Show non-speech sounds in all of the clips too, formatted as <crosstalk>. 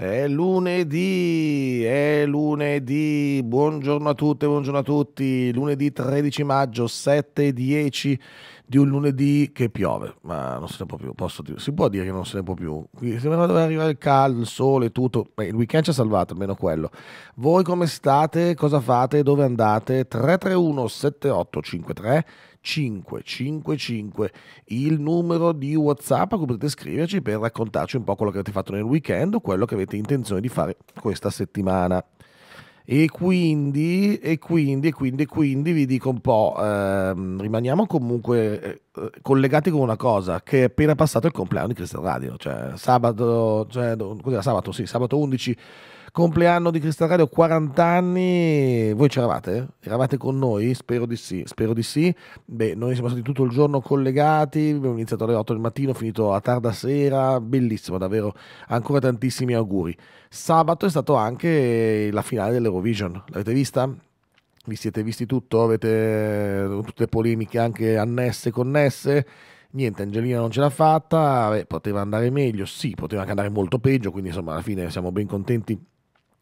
È lunedì, è lunedì, buongiorno a tutte, buongiorno a tutti, lunedì 13 maggio 7.10 di un lunedì che piove, ma non se ne può più, posso dire, si può dire che non se ne può più, sembra dove arriva il caldo, il sole, tutto, Beh, il weekend ci ha salvato, almeno quello. Voi come state, cosa fate, dove andate? 331 7853 555 il numero di WhatsApp a cui potete scriverci per raccontarci un po' quello che avete fatto nel weekend o quello che avete intenzione di fare questa settimana. E quindi, e quindi, e quindi, quindi vi dico un po', ehm, rimaniamo comunque eh, eh, collegati con una cosa, che è appena passato il compleanno di Crystal Radio, cioè sabato, cioè, sabato, sì, sabato 11 compleanno di Cristal Radio, 40 anni, voi c'eravate? Eravate con noi? Spero di sì, spero di sì. Beh, noi siamo stati tutto il giorno collegati, abbiamo iniziato alle 8 del mattino, finito a tarda sera, bellissimo davvero, ancora tantissimi auguri. Sabato è stato anche la finale dell'Eurovision, l'avete vista? Vi siete visti tutto? Avete tutte le polemiche anche annesse, connesse? niente, Angelina non ce l'ha fatta, beh, poteva andare meglio, sì, poteva anche andare molto peggio, quindi insomma alla fine siamo ben contenti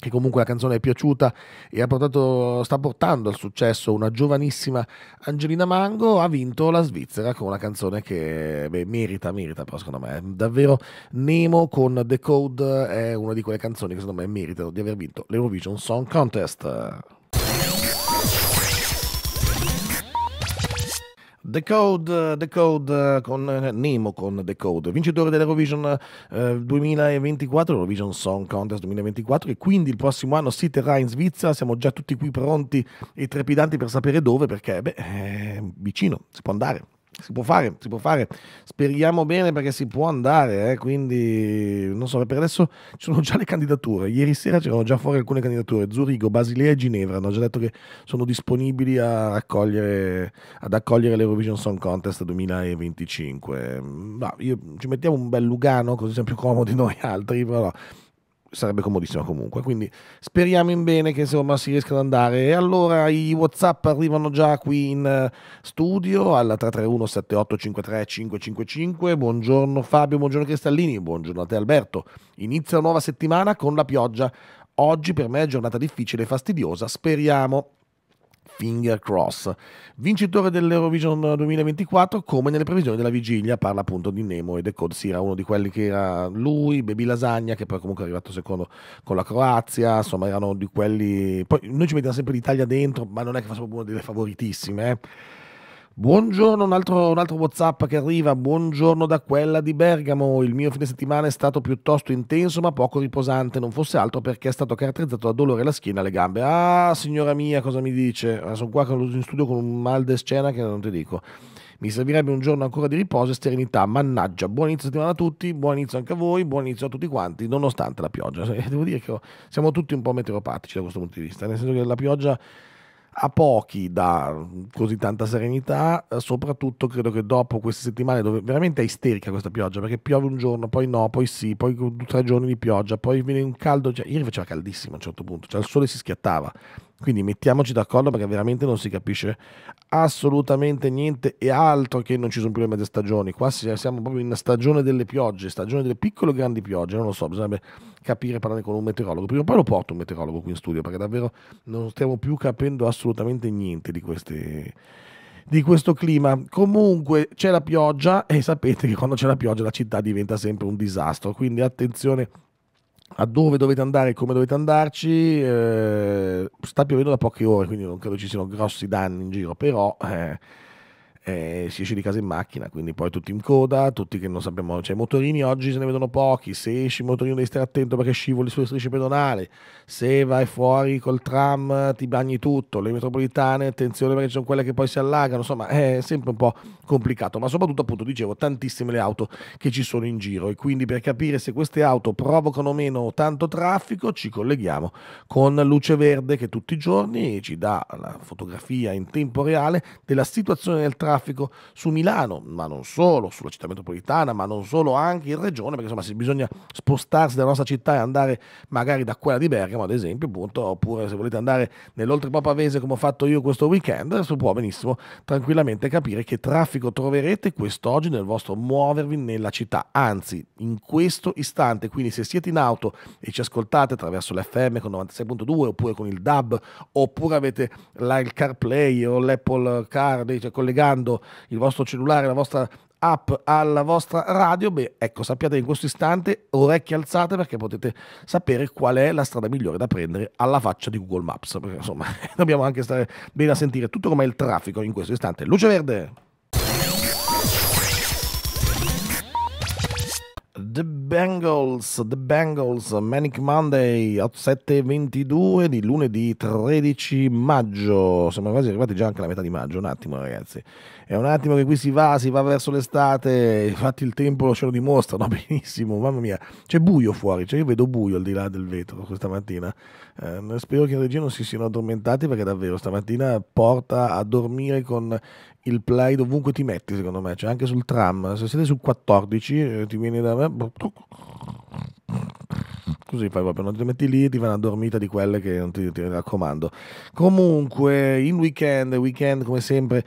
che comunque la canzone è piaciuta e portato, sta portando al successo una giovanissima Angelina Mango, ha vinto la Svizzera con una canzone che beh, merita, merita però secondo me, eh, davvero Nemo con The Code è una di quelle canzoni che secondo me meritano di aver vinto l'Eurovision Song Contest. The Code, The Code eh, con eh, Nemo con The Code, vincitore dell'Eurovision 2024, eh, Eurovision Song Contest 2024 che quindi il prossimo anno si terrà in Svizzera, siamo già tutti qui pronti e trepidanti per sapere dove perché beh, è vicino, si può andare si può fare, si può fare. Speriamo bene perché si può andare, eh? quindi non so, per adesso ci sono già le candidature. Ieri sera c'erano già fuori alcune candidature, Zurigo, Basilea e Ginevra, hanno già detto che sono disponibili accogliere, ad accogliere l'Eurovision Song Contest 2025. No, io, ci mettiamo un bel Lugano così siamo più comodi noi <laughs> altri, però no sarebbe comodissima comunque. Quindi speriamo in bene che insomma si riesca ad andare. E allora i WhatsApp arrivano già qui in eh, studio alla 331 7853 555. Buongiorno Fabio, buongiorno Cristallini, buongiorno a te Alberto. Inizia la nuova settimana con la pioggia. Oggi per me è giornata difficile e fastidiosa, speriamo finger cross. Vincitore dell'Eurovision 2024, come nelle previsioni della vigilia, parla appunto di Nemo e The Code era uno di quelli che era lui, Baby Lasagna, che poi comunque è arrivato secondo con la Croazia, insomma erano di quelli... Poi noi ci mettiamo sempre l'Italia dentro, ma non è che fosse proprio una delle favoritissime, eh Buongiorno, un altro, un altro, WhatsApp che arriva. Buongiorno da quella di Bergamo. Il mio fine settimana è stato piuttosto intenso, ma poco riposante, non fosse altro perché è stato caratterizzato da dolore alla schiena e alle gambe. Ah, signora mia, cosa mi dice? Ah, Sono qua in studio con un mal di scena che non ti dico. Mi servirebbe un giorno ancora di riposo e serenità. Mannaggia, buon inizio settimana a tutti, buon inizio anche a voi, buon inizio a tutti quanti, nonostante la pioggia. <laughs> Devo dire che siamo tutti un po' meteoropatici da questo punto di vista, nel senso che la pioggia a pochi dà così tanta serenità, soprattutto credo che dopo queste settimane dove veramente è isterica questa pioggia, perché piove un giorno, poi no, poi sì, poi tre giorni di pioggia, poi viene un caldo, cioè, ieri faceva caldissimo a un certo punto, cioè il sole si schiattava, quindi mettiamoci d'accordo perché veramente non si capisce assolutamente niente e altro che non ci sono più le mezze stagioni. Qua siamo proprio in stagione delle piogge, stagione delle piccole e grandi piogge, non lo so, bisognerebbe capire, parlare con un meteorologo. Prima o poi lo porto un meteorologo qui in studio perché davvero non stiamo più capendo assolutamente niente di, queste, di questo clima comunque c'è la pioggia e sapete che quando c'è la pioggia la città diventa sempre un disastro quindi attenzione a dove dovete andare e come dovete andarci. Eh, sta piovendo da poche ore, quindi non credo ci siano grossi danni in giro, però eh, eh, si esce di casa in macchina, quindi poi tutti in coda, tutti che non sappiamo, cioè i motorini oggi se ne vedono pochi, se esci il motorino devi stare attento perché scivoli sulle strisce pedonali, se vai fuori col tram ti bagni tutto, le metropolitane, attenzione perché ci sono quelle che poi si allagano, insomma è sempre un po' complicato, ma soprattutto appunto dicevo tantissime le auto che ci sono in giro e quindi per capire se queste auto provocano meno tanto traffico ci colleghiamo con Luce Verde che tutti i giorni ci dà la fotografia in tempo reale della situazione del traffico traffico su Milano, ma non solo, sulla città metropolitana, ma non solo, anche in regione, perché insomma se bisogna spostarsi dalla nostra città e andare magari da quella di Bergamo, ad esempio, appunto, oppure se volete andare nell'oltrepo pavese come ho fatto io questo weekend, si può benissimo tranquillamente capire che traffico troverete quest'oggi nel vostro muovervi nella città, anzi in questo istante, quindi se siete in auto e ci ascoltate attraverso l'FM con 96.2 oppure con il DAB oppure avete la, il CarPlay o l'Apple Car, cioè collegando collegando il vostro cellulare, la vostra app alla vostra radio, beh, ecco, sappiate in questo istante, orecchie alzate perché potete sapere qual è la strada migliore da prendere alla faccia di Google Maps, perché insomma <laughs> dobbiamo anche stare bene a sentire tutto com'è il traffico in questo istante. Luce verde! The Bengals, The Bengals, Manic Monday 7.22 di lunedì 13 maggio. Siamo quasi arrivati già anche alla metà di maggio, un attimo ragazzi. È un attimo che qui si va, si va verso l'estate, infatti il tempo ce lo dimostra, no? <laughs> benissimo, mamma mia. C'è buio fuori, cioè io vedo buio al di là del vetro questa mattina. Eh, spero che in regia non si siano addormentati perché davvero stamattina porta a dormire con il play dovunque ti metti, secondo me, cioè anche sul tram. Se siete sul 14 eh, ti viene da me boh, così fai proprio, non ti metti lì e ti fai una dormita di quelle che non ti, ti raccomando. Comunque, in weekend, weekend come sempre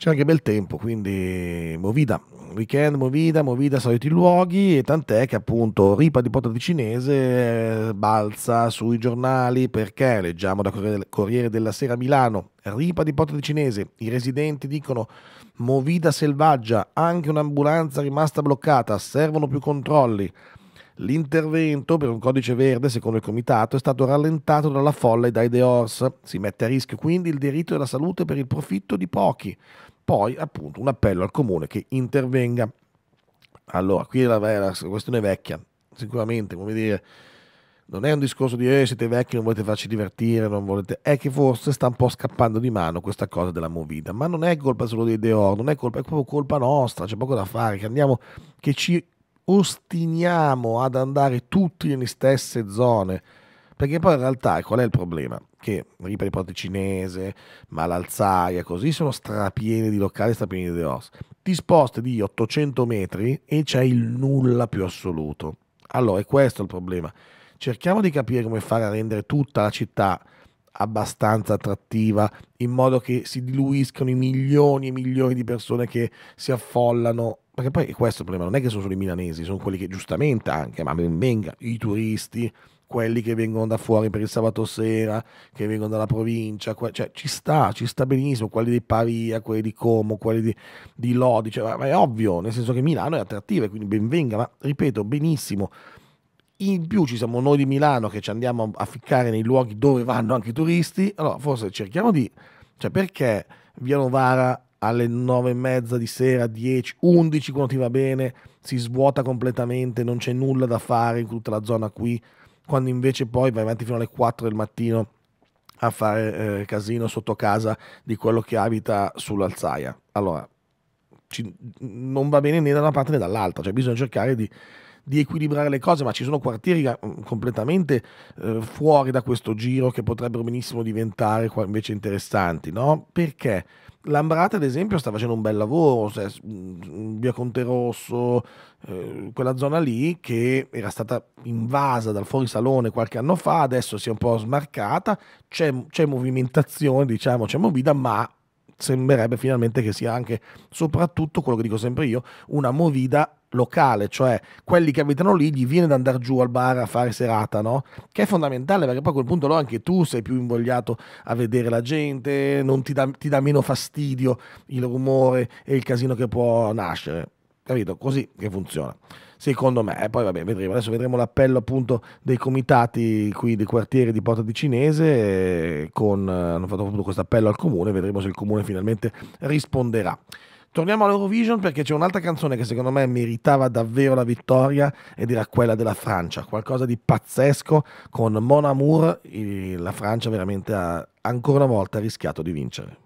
c'è anche bel tempo, quindi Movida, weekend, Movida, Movida, soliti luoghi, e tant'è che appunto Ripa di di Cinese eh, balza sui giornali perché leggiamo da Corriere della Sera Milano, Ripa di di Cinese, i residenti dicono Movida selvaggia, anche un'ambulanza rimasta bloccata, servono più controlli. L'intervento per un codice verde, secondo il comitato, è stato rallentato dalla folla e dai The Horse. Si mette a rischio quindi il diritto alla salute per il profitto di pochi poi appunto un appello al comune che intervenga. Allora, qui è la, la questione vecchia, sicuramente, come dire, non è un discorso di eh, siete vecchi, non volete farci divertire, non volete... è che forse sta un po' scappando di mano questa cosa della movida, ma non è colpa solo dei Deor, non è colpa, è proprio colpa nostra, c'è poco da fare, che, andiamo, che ci ostiniamo ad andare tutti nelle stesse zone, perché poi in realtà qual è il problema? che ripeto cinese, Malalzaia, così sono strapieni di locali, strapieni di os. Ti sposti di 800 metri e c'è il nulla più assoluto. Allora, è questo il problema. Cerchiamo di capire come fare a rendere tutta la città abbastanza attrattiva in modo che si diluiscano i milioni e milioni di persone che si affollano perché poi questo è il problema non è che sono solo i milanesi sono quelli che giustamente anche ma ben venga i turisti quelli che vengono da fuori per il sabato sera, che vengono dalla provincia, que- cioè ci sta, ci sta benissimo, quelli di Pavia, quelli di Como, quelli di, di Lodi, cioè, ma è ovvio, nel senso che Milano è attrattiva, quindi benvenga, ma ripeto, benissimo. In più ci siamo noi di Milano che ci andiamo a ficcare nei luoghi dove vanno anche i turisti, allora forse cerchiamo di, cioè perché Via Novara alle nove e mezza di sera, 10, 11 quando ti va bene, si svuota completamente, non c'è nulla da fare in tutta la zona qui, quando invece poi vai avanti fino alle 4 del mattino a fare eh, casino sotto casa di quello che abita sull'alzaia. Allora, ci, non va bene né da una parte né dall'altra, cioè bisogna cercare di di equilibrare le cose, ma ci sono quartieri mm, completamente eh, fuori da questo giro che potrebbero benissimo diventare invece interessanti, no? Perché? Lambrate, ad esempio, sta facendo un bel lavoro, cioè, via Conte Rosso, eh, quella zona lì che era stata invasa dal fuorisalone qualche anno fa, adesso si è un po' smarcata, c'è, c'è movimentazione, diciamo, c'è movida, ma sembrerebbe finalmente che sia anche, soprattutto quello che dico sempre io, una movida locale, cioè quelli che abitano lì, gli viene da andare giù al bar a fare serata, no? Che è fondamentale perché poi a quel punto lo anche tu sei più invogliato a vedere la gente, non ti dà, meno fastidio il rumore e il casino che può nascere. Capito? Così che funziona. Secondo me, poi vabbè, vedremo. Adesso vedremo l'appello appunto dei comitati qui del quartiere di Porta di Cinese. Con, hanno fatto appunto questo appello al comune, vedremo se il comune finalmente risponderà. Torniamo all'Eurovision perché c'è un'altra canzone che secondo me meritava davvero la vittoria ed era quella della Francia, qualcosa di pazzesco con Mon Amour, la Francia veramente ha ancora una volta rischiato di vincere.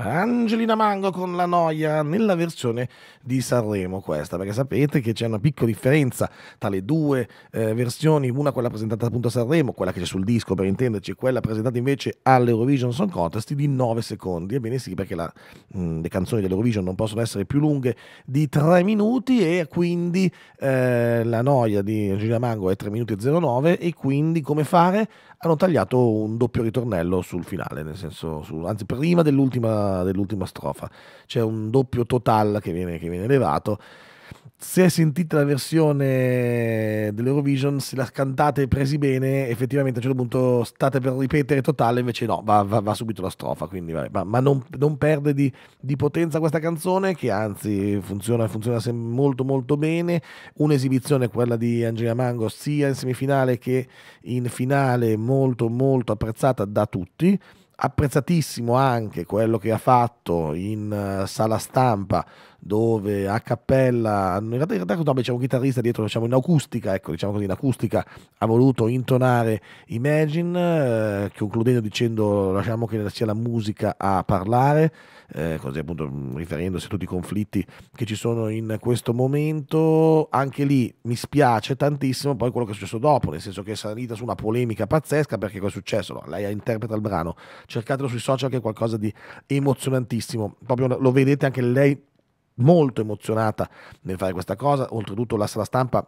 Angelina Mango con la noia nella versione di Sanremo questa, perché sapete che c'è una piccola differenza tra le due eh, versioni, una quella presentata appunto a Sanremo, quella che c'è sul disco per intenderci, e quella presentata invece all'Eurovision Song Contest di 9 secondi. Ebbene sì, perché la, mh, mm, le canzoni dell'Eurovision non possono essere più lunghe di 3 minuti e quindi eh, la noia di Angelina Mango è 3 minuti e 09 e quindi come fare? hanno tagliato un doppio ritornello sul finale, nel senso, su, anzi prima dell'ultima, dell'ultima, strofa, c'è un doppio total che viene, che viene elevato se sentite la versione dell'Eurovision, se la cantate presi bene, effettivamente a un certo punto state per ripetere totale, invece no, va, va, va subito la strofa, quindi vabbè, ma, ma non, non, perde di, di, potenza questa canzone, che anzi funziona, funziona molto molto bene, un'esibizione quella di Angela Mango sia in semifinale che in finale molto molto apprezzata da tutti, apprezzatissimo anche quello che ha fatto in eh, sala stampa, dove a cappella, in realtà, in realtà no, c'è un chitarrista dietro, diciamo in acustica, ecco, diciamo così, in acustica ha voluto intonare Imagine, eh, concludendo dicendo lasciamo che sia la musica a parlare, eh, così appunto riferendosi a tutti i conflitti che ci sono in questo momento, anche lì mi spiace tantissimo poi quello che è successo dopo, nel senso che è salita su una polemica pazzesca perché cosa è successo? No, lei interpreta il brano, cercatelo sui social che è qualcosa di emozionantissimo, proprio lo vedete anche lei molto emozionata nel fare questa cosa, oltretutto la sala stampa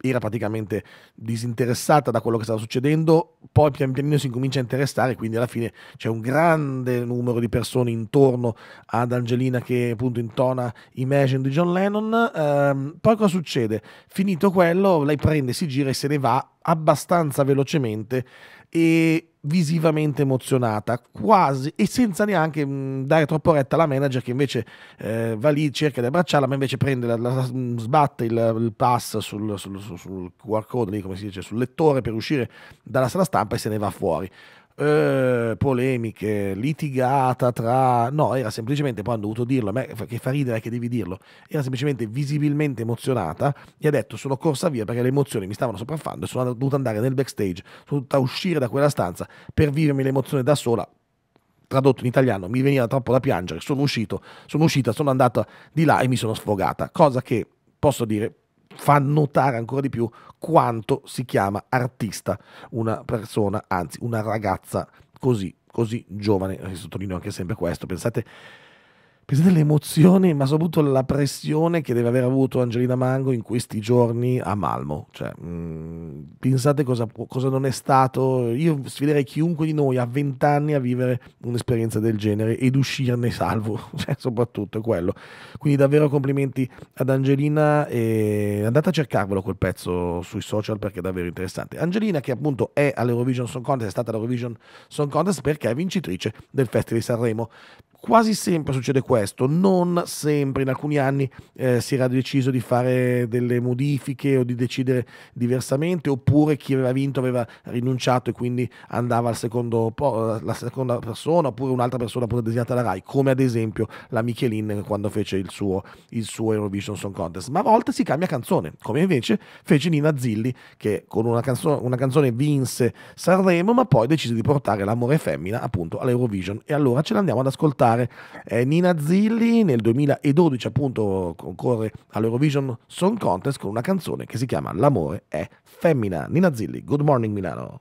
era praticamente disinteressata da quello che stava succedendo, poi pian pianino si incomincia a interessare, quindi alla fine c'è un grande numero di persone intorno ad Angelina che appunto intona Imagine di John Lennon. Ehm, poi cosa succede? Finito quello, lei prende, si gira e se ne va abbastanza velocemente e visivamente emozionata, quasi e senza neanche mm, dare troppo retta alla manager che invece eh, va lì, cerca di abbracciarla, ma invece prende la, la, mm, sbatte il, il pass sul, sul, sul, sul, QR code, lì, come si dice, sul lettore per uscire dalla sala stampa e se ne va fuori eh, polemiche, litigata tra... No, era semplicemente, poi hanno dovuto dirlo, a me che fa ridere che devi dirlo, era semplicemente visibilmente emozionata e ha detto sono corsa via perché le emozioni mi stavano sopraffando e sono dovuta andare nel backstage, sono dovuta uscire da quella stanza per vivermi l'emozione da sola, tradotto in italiano, mi veniva troppo da piangere, sono uscito, sono uscita, sono andata di là e mi sono sfogata, cosa che posso dire fa notare ancora di più quanto si chiama artista una persona, anzi una ragazza così, così giovane, sottolineo anche sempre questo, pensate Pensate alle emozioni, ma soprattutto alla pressione che deve aver avuto Angelina Mango in questi giorni a Malmo. Cioè, mh, mm, pensate cosa, cosa, non è stato. Io sfiderei chiunque di noi a 20 anni a vivere un'esperienza del genere ed uscirne salvo, <laughs> cioè, soprattutto quello. Quindi davvero complimenti ad Angelina e andate a cercarvelo quel pezzo sui social perché è davvero interessante. Angelina che appunto è all'Eurovision Song Contest, è stata all'Eurovision Song Contest perché è vincitrice del Festival di Sanremo quasi sempre succede questo, non sempre, in alcuni anni eh, si era deciso di fare delle modifiche o di decidere diversamente, oppure chi aveva vinto aveva rinunciato e quindi andava al secondo po- eh, la seconda persona, oppure un'altra persona appunto designata la RAI, come ad esempio la Michelin quando fece il suo, il suo Eurovision Song Contest. Ma a volte si cambia canzone, come invece fece Nina Zilli che con una, canzo- una canzone vinse Sanremo, ma poi decise di portare l'amore femmina appunto all'Eurovision. E allora ce l'andiamo ad ascoltare particolare. Eh, Nina Zilli nel 2012 appunto concorre all'Eurovision Song Contest con una canzone che si chiama L'amore è femmina. Nina Zilli, Good Morning Milano.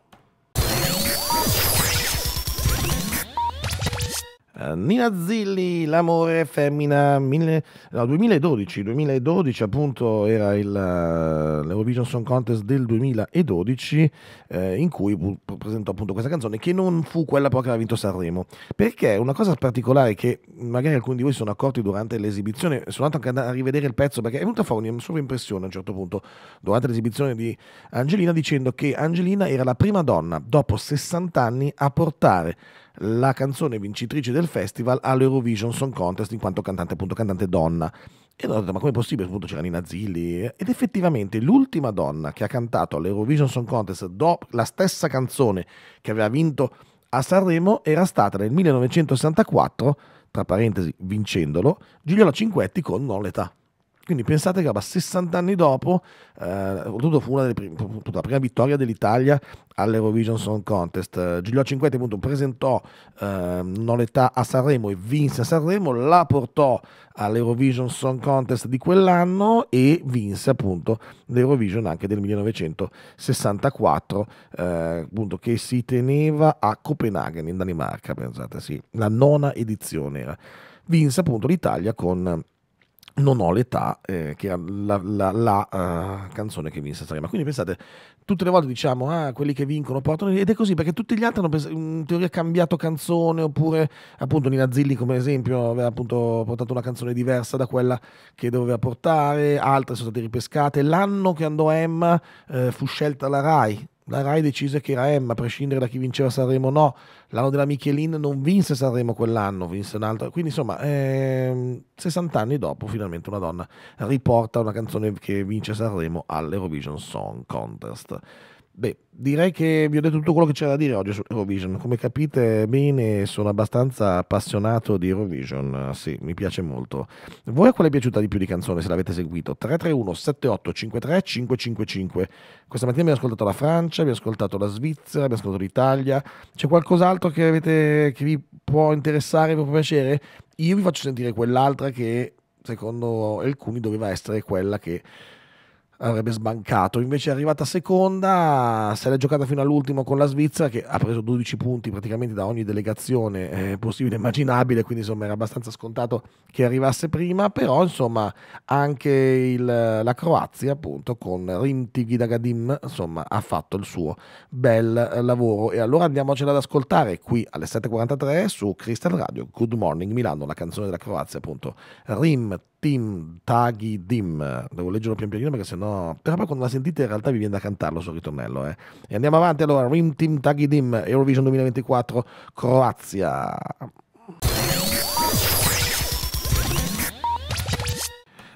Eh, Nina Zilli, L'amore femmina mille, no, 2012, 2012 appunto era il, eh, l'Eurovision Song Contest del 2012 eh, in cui presentò appunto questa canzone che non fu quella poi che aveva vinto Sanremo perché una cosa particolare che magari alcuni di voi sono accorti durante l'esibizione sono andato anche a rivedere il pezzo perché è venuta fuori una sua impressione a un certo punto durante l'esibizione di Angelina dicendo che Angelina era la prima donna dopo 60 anni a portare la canzone vincitrice del festival all'Eurovision Song Contest in quanto cantante, appunto, cantante donna. E allora ho detto, ma come è possibile? Appunto c'era Nina Zilli. Ed effettivamente l'ultima donna che ha cantato all'Eurovision Song Contest dopo la stessa canzone che aveva vinto a Sanremo era stata nel 1964, tra parentesi vincendolo, Gigliola Cinquetti con Non l'età. Quindi pensate che 60 anni dopo, eh, fu una delle prime, la prima vittoria dell'Italia all'Eurovision Song Contest. Eh, Giulio Cinquetti appunto presentò eh, Non l'età a Sanremo e vinse a Sanremo, la portò all'Eurovision Song Contest di quell'anno e vinse appunto l'Eurovision anche del 1964, eh, appunto che si teneva a Copenaghen in Danimarca, pensate sì, la nona edizione era. Vinse appunto l'Italia con non ho l'età, eh, che è la, la, la uh, canzone che vinse Sanremo. Quindi pensate, tutte le volte diciamo, ah, quelli che vincono portano, ed è così perché tutti gli altri hanno pens- in teoria cambiato canzone, oppure appunto Nina Zilli come esempio aveva appunto portato una canzone diversa da quella che doveva portare, altre sono state ripescate. L'anno che andò Emma eh, fu scelta la RAI, la RAI decise che era Emma, a prescindere da chi vinceva Sanremo o no, l'anno della Michelin non vinse Sanremo quell'anno, vinse un'altra, quindi insomma ehm, 60 anni dopo finalmente una donna riporta una canzone che vince Sanremo all'Eurovision Song Contest. Beh, direi che vi ho detto tutto quello che c'era da dire oggi su Eurovision. Come capite bene, sono abbastanza appassionato di Eurovision. Sì, mi piace molto. Voi a quale è piaciuta di più di canzone se l'avete seguito? 331 78 53 555. Questa mattina abbiamo ascoltato la Francia, abbiamo ascoltato la Svizzera, abbiamo ascoltato l'Italia. C'è qualcos'altro che, avete, che vi può interessare, vi può piacere? Io vi faccio sentire quell'altra che secondo alcuni doveva essere quella che avrebbe sbancato. Invece è arrivata seconda, se l'è giocata fino all'ultimo con la Svizzera che ha preso 12 punti praticamente da ogni delegazione eh, possibile e immaginabile, quindi insomma era abbastanza scontato che arrivasse prima, però insomma anche il, la Croazia appunto con Rintighi da Gadim insomma ha fatto il suo bel lavoro e allora andiamocela ad ascoltare qui alle 7.43 su Crystal Radio Good Morning Milano, la canzone della Croazia appunto Rim Tim Taghi Dim. Devo leggerlo pian pianino perché sennò. Però poi quando la sentite in realtà vi viene da cantarlo sul ritornello. Eh. E andiamo avanti allora. Rim Tim Taghi Dim, Eurovision 2024, Croazia.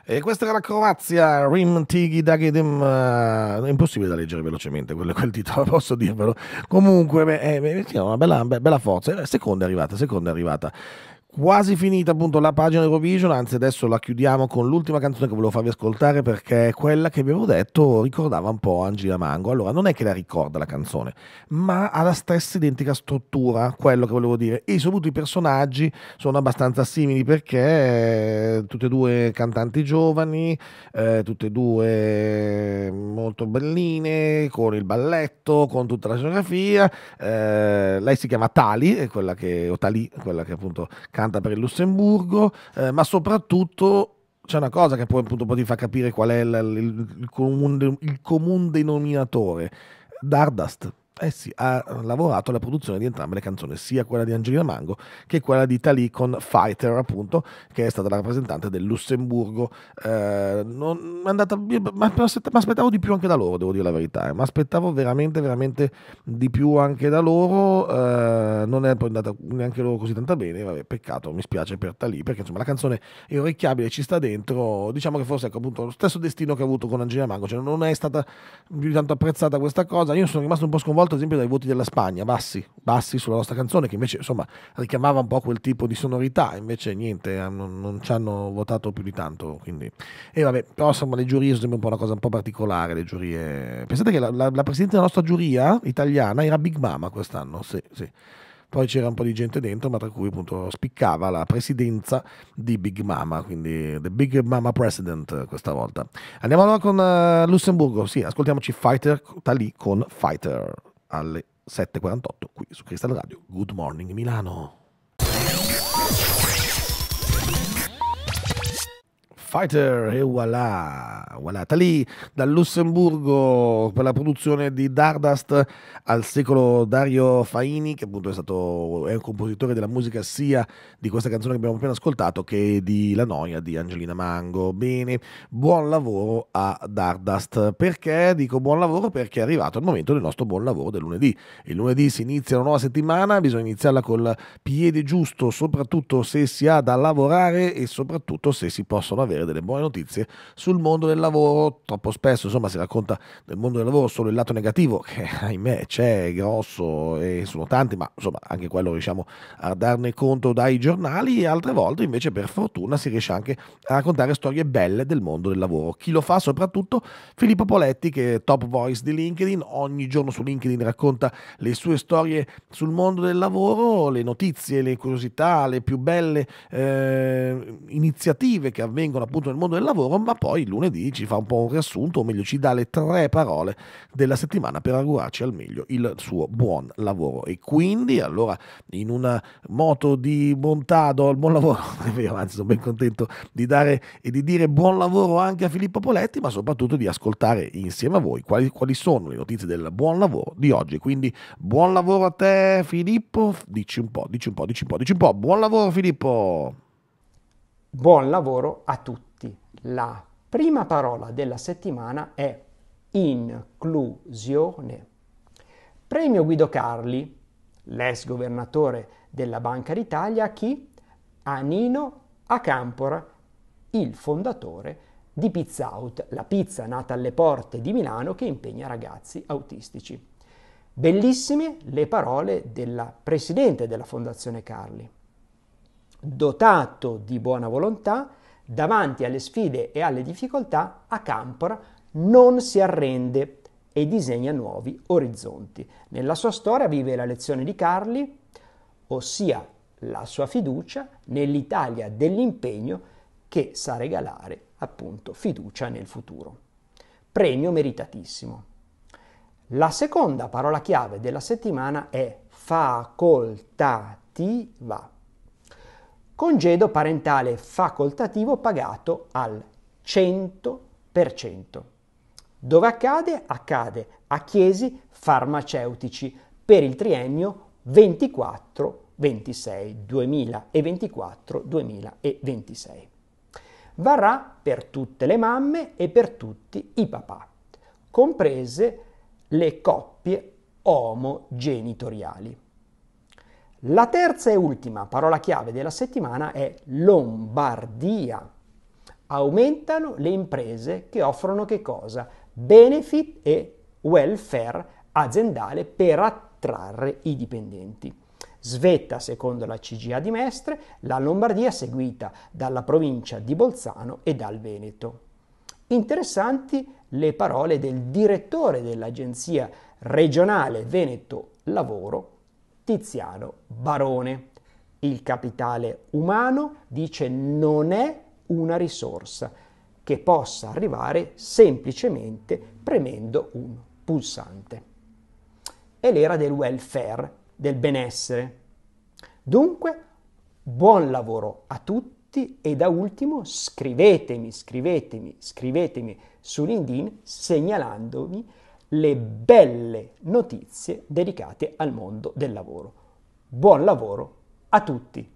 E questa era la Croazia, Rim Tighi Dagedim. Uh, eh, è impossibile da leggere velocemente quel, quel titolo, <laughs> posso dirvelo. Comunque, beh, eh, beh, una bella, bella forza. Eh, seconda è arrivata, seconda è arrivata quasi finita appunto la pagina Eurovision, anzi adesso la chiudiamo con l'ultima canzone che volevo farvi ascoltare perché è quella che abbiamo detto ricordava un po' Angela Mango. Allora, non è che la ricorda la canzone, ma ha la stessa identica struttura, quello che volevo dire. E soprattutto i personaggi sono abbastanza simili perché eh, tutte e due cantanti giovani, eh, tutte e due molto belline, con il balletto, con tutta la scenografia. Eh, lei si chiama Tali, è quella che, o Tali, quella che appunto canta canta per il Lussemburgo, eh, ma soprattutto c'è una cosa che poi appunto ti fa capire qual è il, il, il comune, il comune denominatore. Dardust eh sì, ha lavorato alla produzione di entrambe le canzoni, sia quella di Angelina Mango che quella di Tali con Fighter, appunto, che è stata la rappresentante del Lussemburgo. Eh, andata, ma, aspettavo di più anche da loro, devo dire la verità. Eh. Ma aspettavo veramente, veramente di più anche da loro. Eh, non è poi andata neanche loro così tanto bene. Vabbè, peccato, mi spiace per Tali, perché insomma la canzone è orecchiabile, ci sta dentro. Diciamo che forse ecco appunto lo stesso destino che ha avuto con Angelina Mango, cioè non è stata più tanto apprezzata questa cosa. Io sono rimasto un po' sconvolto ad esempio dai voti della Spagna, bassi, bassi sulla nostra canzone, che invece insomma richiamava un po' quel tipo di sonorità, invece niente, eh, non, non ci hanno votato più di tanto. Quindi. E vabbè, però insomma le giurie sono un po' una cosa un po' particolare, le giurie... Pensate che la, la, la presidente della nostra giuria italiana era Big Mama quest'anno, sì, sì poi c'era un po' di gente dentro, ma tra cui appunto spiccava la presidenza di Big Mama, quindi The Big Mama President questa volta. Andiamo allora con uh, Lussemburgo, sì, ascoltiamoci Fighter Tali con Fighter alle 7.48 qui su Cristal Radio. Good morning Milano. Fighter e voilà, voilà. Lì dal Lussemburgo per la produzione di Dardust al secolo Dario Faini che appunto è stato è un compositore della musica sia di questa canzone che abbiamo appena ascoltato che di La Noia di Angelina Mango. Bene, buon lavoro a Dardust. Perché dico buon lavoro? Perché è arrivato il momento del nostro buon lavoro del lunedì. Il lunedì si inizia una nuova settimana, bisogna iniziarla col piede giusto, soprattutto se si ha da lavorare e soprattutto se si possono avere avere delle buone notizie sul mondo del lavoro. Troppo spesso, insomma, si racconta del mondo del lavoro solo il lato negativo, <laughs> che ahimè c'è, è grosso e sono tanti, ma insomma, anche quello riusciamo a darne conto dai giornali. E altre volte, invece, per fortuna, si riesce anche a raccontare storie belle del mondo del lavoro. Chi lo fa soprattutto? Filippo Poletti, che è top voice di LinkedIn, ogni giorno su LinkedIn racconta le sue storie sul mondo del lavoro, le notizie, le curiosità, le più belle eh, iniziative che avvengono appunto nel mondo del lavoro, ma poi lunedì ci fa un po' un riassunto, o meglio ci dà le tre parole della settimana per augurarci al meglio il suo buon lavoro. E quindi allora in un moto di bontà do il buon lavoro, <laughs> anzi sono ben contento di dare e di dire buon lavoro anche a Filippo Poletti, ma soprattutto di ascoltare insieme a voi quali, quali sono le notizie del buon lavoro di oggi. Quindi buon lavoro a te Filippo, dici un po', dici un po', dici un po', dici un po', buon lavoro Filippo! Buon lavoro a tutti. La prima parola della settimana è inclusione. Premio Guido Carli, l'ex governatore della Banca d'Italia, a chi? A Nino Acampora, il fondatore di Pizza Out, la pizza nata alle porte di Milano che impegna ragazzi autistici. Bellissime le parole della presidente della Fondazione Carli dotato di buona volontà, davanti alle sfide e alle difficoltà, Acampora non si arrende e disegna nuovi orizzonti. Nella sua storia vive la lezione di Carli, ossia la sua fiducia nell'Italia dell'impegno che sa regalare appunto fiducia nel futuro. Premio meritatissimo. La seconda parola chiave della settimana è facoltativa congedo parentale facoltativo pagato al 100%. Dove accade? Accade a Chiesi Farmaceutici per il triennio 24-26, 2024-2026. Varrà per tutte le mamme e per tutti i papà, comprese le coppie omogenitoriali. La terza e ultima parola chiave della settimana è Lombardia. Aumentano le imprese che offrono che cosa? Benefit e welfare aziendale per attrarre i dipendenti. Svetta, secondo la CGA di Mestre, la Lombardia seguita dalla provincia di Bolzano e dal Veneto. Interessanti le parole del direttore dell'Agenzia regionale Veneto Lavoro, Tiziano Barone. Il capitale umano dice non è una risorsa che possa arrivare semplicemente premendo un pulsante. È l'era del welfare, del benessere. Dunque, buon lavoro a tutti e da ultimo scrivetemi, scrivetemi, scrivetemi su LinkedIn segnalandomi le belle notizie dedicate al mondo del lavoro. Buon lavoro a tutti!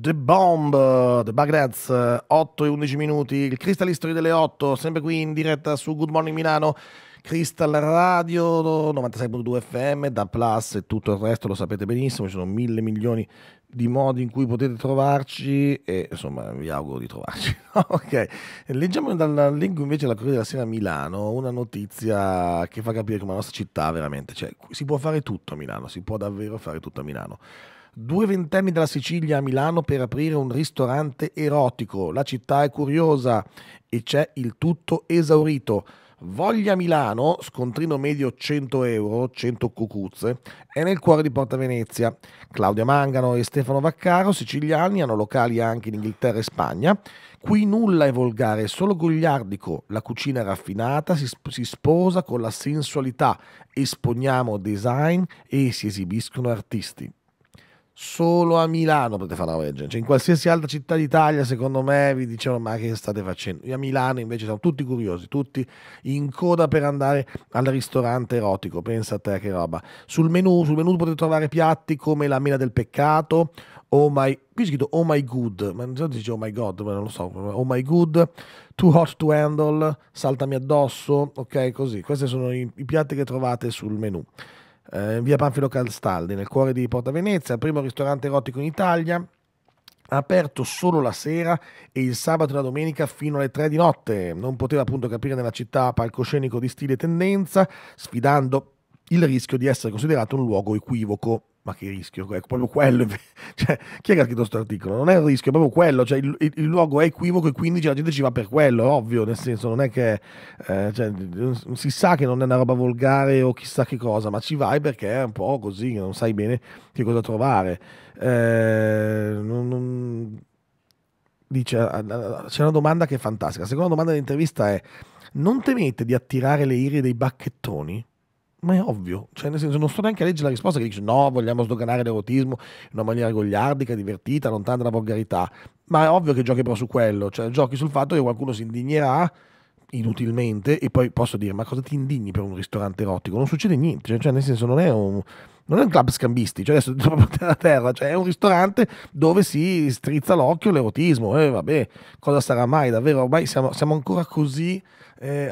The Bomb, The Bagrez, 8 e 11 minuti, il Crystal History delle 8, sempre qui in diretta su Good Morning Milano, Crystal Radio 96.2 FM, da Plus e tutto il resto, lo sapete benissimo, ci sono mille milioni di modi in cui potete trovarci e insomma vi auguro di trovarci. <laughs> ok, leggiamo dal link invece la Corriere della Sera a Milano una notizia che fa capire come la nostra città veramente, cioè si può fare tutto a Milano, si può davvero fare tutto a Milano. Due ventenni dalla Sicilia a Milano per aprire un ristorante erotico. La città è curiosa e c'è il tutto esaurito. Voglia Milano, scontrino medio 100 euro, 100 cucuzze, è nel cuore di Porta Venezia. Claudia Mangano e Stefano Vaccaro, siciliani, hanno locali anche in Inghilterra e Spagna. Qui nulla è volgare, è solo gogliardico. La cucina è raffinata, si, sp- si sposa con la sensualità. Esponiamo design e si esibiscono artisti solo a Milano potete fare una roba Cioè, in qualsiasi altra città d'Italia, secondo me, vi dicevano: Ma che state facendo? E a Milano invece sono tutti curiosi, tutti in coda per andare al ristorante erotico. Pensa a te che roba. Sul menu, sul menu potete trovare piatti come la mela del peccato. Oh my, qui è scritto Oh my good, ma non so se dice Oh my god, ma non lo so. Oh my good, too hot to handle, saltami addosso. Ok, così. Questi sono i, i piatti che trovate sul menu eh, in via Panfilo Castaldi, nel cuore di Porta Venezia, il primo ristorante erotico in Italia, aperto solo la sera e il sabato e la domenica fino alle 3 di notte. Non poteva appunto capire nella città palcoscenico di stile e tendenza, sfidando il rischio di essere considerato un luogo equivoco ma che rischio, è ecco, proprio quello, <laughs> cioè, chi è che ha scritto questo articolo? Non è il rischio, è proprio quello, cioè, il, il, luogo è equivoco e quindi la gente ci va per quello, ovvio, nel senso non è che eh, cioè, si sa che non è una roba volgare o chissà che cosa, ma ci vai perché è un po' così, non sai bene che cosa trovare. Eh, non, non... Dice, c'è una domanda che è fantastica, la seconda domanda dell'intervista è, non temete di attirare le ire dei bacchettoni? Ma è ovvio, cioè nel senso non sto neanche a leggere la risposta che dice no, vogliamo sdoganare l'erotismo in una maniera gogliardica, divertita, lontana dalla volgarità, ma è ovvio che giochi però su quello, cioè giochi sul fatto che qualcuno si indignerà inutilmente e poi posso dire ma cosa ti indigni per un ristorante erotico? Non succede niente, cioè nel senso non è un non è un club scambisti, cioè adesso proprio <laughs> terra terra, cioè è un ristorante dove si strizza l'occhio l'erotismo, e eh, vabbè, cosa sarà mai davvero? Ormai siamo, siamo ancora così eh,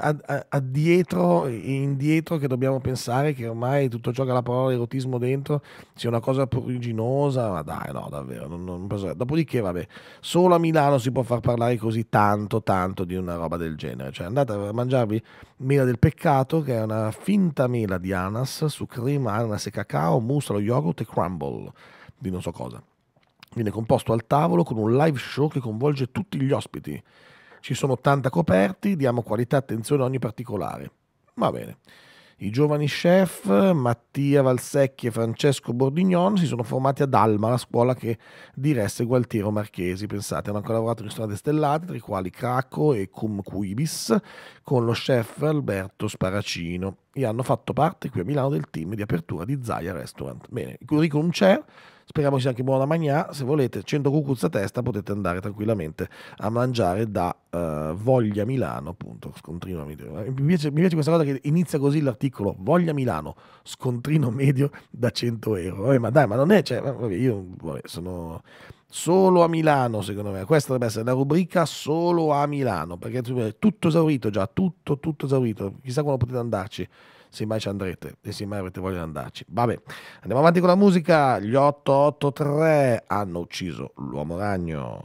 addietro e indietro che dobbiamo pensare che ormai tutto ciò che ha la parola erotismo dentro sia una cosa pruriginosa, ma dai, no, davvero. Non, non, non Dopodiché, vabbè, solo a Milano si può far parlare così tanto, tanto di una roba del genere. Cioè, andate a mangiarvi Mela del peccato, che è una finta mela di ananas su crema, ananas e cacao, mousse allo yogurt e crumble di non so cosa. Viene composto al tavolo con un live show che coinvolge tutti gli ospiti. Ci sono 80 coperti, diamo qualità e attenzione a ogni particolare. Va bene. I giovani chef Mattia Valsecchi e Francesco Bordignon si sono formati ad Alma, la scuola che diresse Gualtiero Marchesi. Pensate, hanno collaborato in ristoranti stellati, tra i quali Craco e Cum Quibis, con lo chef Alberto Sparacino. E hanno fatto parte qui a Milano del team di apertura di Zaya Restaurant. Bene, il curriculum c'è Speriamo sia anche buona magnà. Se volete 100 cucuzza a testa potete andare tranquillamente a mangiare da uh, eh, Voglia Milano, appunto, scontrino medio. Eh, mi piace, mi piace questa cosa che inizia così l'articolo Voglia Milano, scontrino medio da 100 euro. Vabbè, ma dai, ma non è, cioè, vabbè, io vabbè, sono solo a Milano, secondo me. Questa dovrebbe essere la rubrica solo a Milano, perché è tutto esaurito già, tutto, tutto esaurito. Chissà quando potete andarci se mai ci andrete e se mai avrete voglia di andarci. Vabbè, andiamo avanti con la musica. Gli 883 hanno ucciso l'uomo ragno.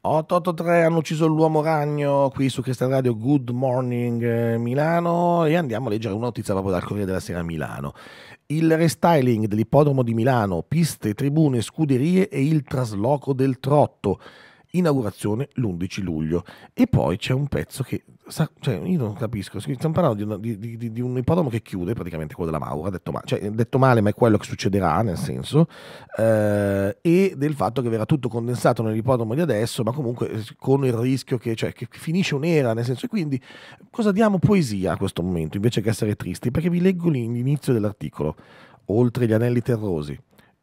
883 hanno ucciso l'uomo ragno qui su Cristian Radio Good Morning eh, Milano e andiamo a leggere una notizia proprio dal Corriere della Sera Milano. Il restyling dell'ippodromo di Milano, piste, tribune, scuderie e il trasloco del trotto inaugurazione l'11 luglio. E poi c'è un pezzo che, sa, cioè, io non capisco, stiamo parlando di, di, di, di un ipodromo che chiude praticamente quello della Maura, detto, ma, cioè, detto, male, ma è quello che succederà nel senso, eh, e del fatto che verrà tutto condensato nell'ipodromo di adesso, ma comunque eh, con il rischio che, cioè, che finisce un'era, nel senso, e quindi cosa diamo poesia a questo momento invece che essere tristi? Perché vi leggo l'inizio dell'articolo, oltre gli anelli terrosi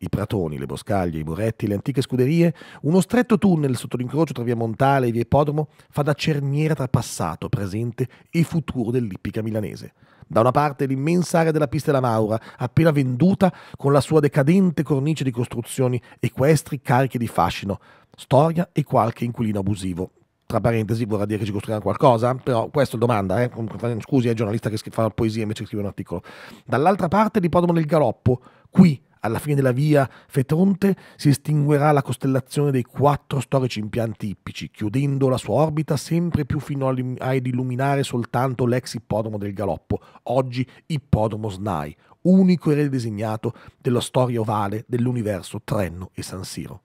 i pratoni, le boscaglie, i muretti, le antiche scuderie, uno stretto tunnel sotto l'incrocio tra via Montale e via Ippodromo fa da cerniera tra passato, presente e futuro dell'ippica milanese. Da una parte l'immensa area della pista della Maura, appena venduta con la sua decadente cornice di costruzioni equestri cariche di fascino, storia e qualche inquilino abusivo. Tra parentesi vorrà dire che ci costruiranno qualcosa, però questo è domanda, eh? scusi ai eh, giornalisti che fa poesia invece che scrive un articolo. Dall'altra parte l'ipodromo del Galoppo, qui alla fine della via Fetonte si estinguerà la costellazione dei quattro storici impianti ippici, chiudendo la sua orbita sempre più fino ad illuminare soltanto l'ex ippodromo del Galoppo, oggi ippodromo SNAI, unico erede designato della storia ovale dell'universo Trenno e San Siro.